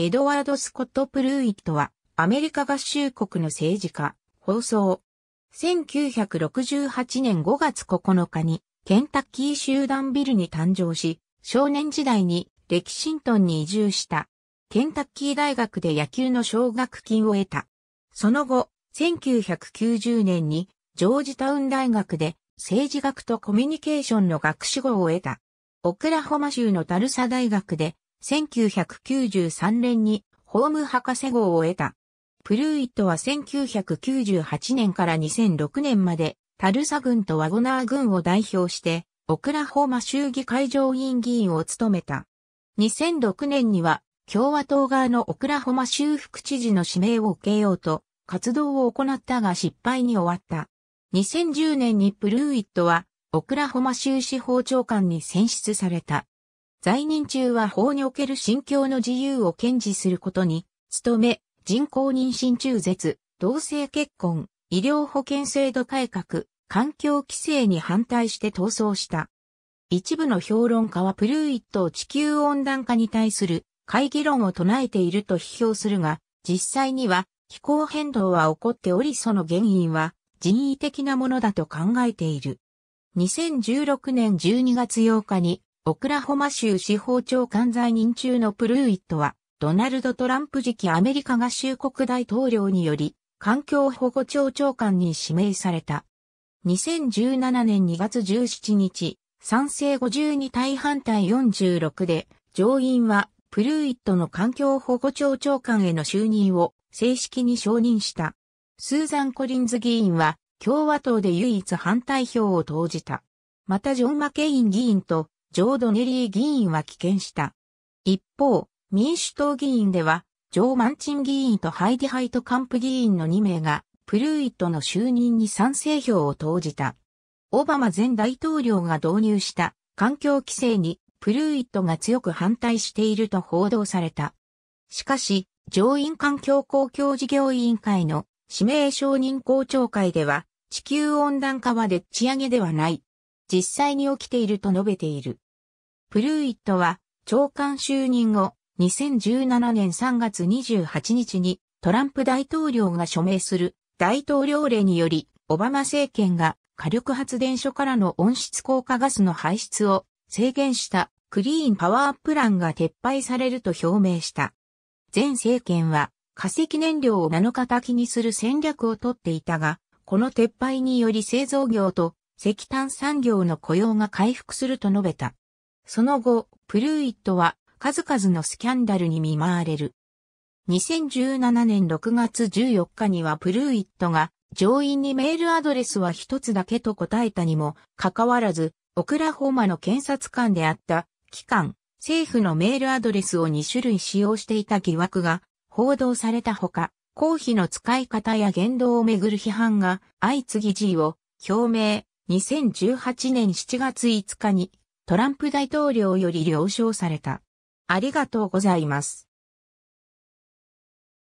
エドワード・スコット・プルーイットは、アメリカ合衆国の政治家、放送。1968年5月9日に、ケンタッキー集団ビルに誕生し、少年時代にレキシントンに移住した。ケンタッキー大学で野球の奨学金を得た。その後、1990年にジョージタウン大学で政治学とコミュニケーションの学士号を得た。オクラホマ州のタルサ大学で1993年にホーム博士号を得た。プルーイットは1998年から2006年までタルサ軍とワゴナー軍を代表して、オクラホーマ州議会上院議員を務めた。2006年には共和党側のオクラホマ州副知事の指名を受けようと活動を行ったが失敗に終わった。2010年にプルーイットはオクラホマ州司法長官に選出された。在任中は法における信教の自由を堅持することに、努め、人工妊娠中絶、同性結婚、医療保険制度改革、環境規制に反対して闘争した。一部の評論家はプルーイットを地球温暖化に対する会議論を唱えていると批評するが、実際には気候変動は起こっておりその原因は人為的なものだと考えている。2016年12月8日にオクラホマ州司法長官在任中のプルーイットは、ドナルド・トランプ次期アメリカ合衆国大統領により、環境保護庁長官に指名された。2017年2月17日、賛成52対反対46で、上院はプルーイットの環境保護庁長官への就任を正式に承認した。スーザン・コリンズ議員は共和党で唯一反対票を投じた。またジョン・マケイン議員とジョー・ドネリー議員は棄権した。一方、民主党議員では、ジョー・マンチン議員とハイディ・ハイト・カンプ議員の2名が、プルーイットの就任に賛成票を投じた。オバマ前大統領が導入した環境規制にプルーイットが強く反対していると報道された。しかし、上院環境公共事業委員会の指名承認公聴会では、地球温暖化はでっち上げではない。実際に起きていると述べている。プルーイットは、長官就任後、2017年3月28日にトランプ大統領が署名する大統領令により、オバマ政権が火力発電所からの温室効果ガスの排出を制限したクリーンパワープランが撤廃されると表明した。前政権は化石燃料を7日滝にする戦略をとっていたが、この撤廃により製造業と石炭産業の雇用が回復すると述べた。その後、プルーイットは数々のスキャンダルに見舞われる。2017年6月14日にはプルーイットが上院にメールアドレスは一つだけと答えたにもかかわらず、オクラホーマの検察官であった機関、政府のメールアドレスを2種類使用していた疑惑が報道されたほか、公費の使い方や言動をめぐる批判が相次ぎ G を表明。2018年7月5日にトランプ大統領より了承された。ありがとうございます。